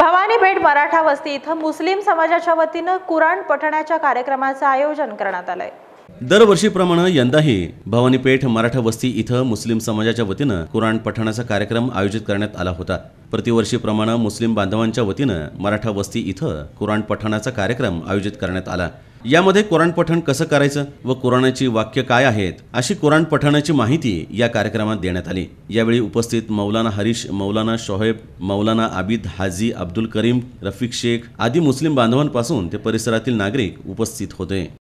भवानी पेठ मराठा वस्ती इथं मुस्लिम समाजाच्या वतीनं कुराण पठणाच्या कार्यक्रमाचं आयोजन करण्यात आलंय दरवर्षीप्रमाणे यंदाही भवानीपेठ मराठा वस्ती इथं मुस्लिम समाजाच्या वतीनं कुराण पठणाचा कार्यक्रम आयोजित करण्यात आला होता प्रतिवर्षीप्रमाणे मुस्लिम बांधवांच्या वतीनं मराठा वस्ती इथं कुराण पठणाचा कार्यक्रम आयोजित करण्यात आला यामध्ये कुराण पठण कसं करायचं व कुराणाची वाक्य काय आहेत अशी कुराण पठणाची माहिती या कार्यक्रमात देण्यात आली यावेळी उपस्थित मौलाना हरीश मौलाना शोहेब मौलाना आबिद हाजी अब्दुल करीम रफिक शेख आदी मुस्लिम बांधवांपासून ते परिसरातील नागरिक उपस्थित होते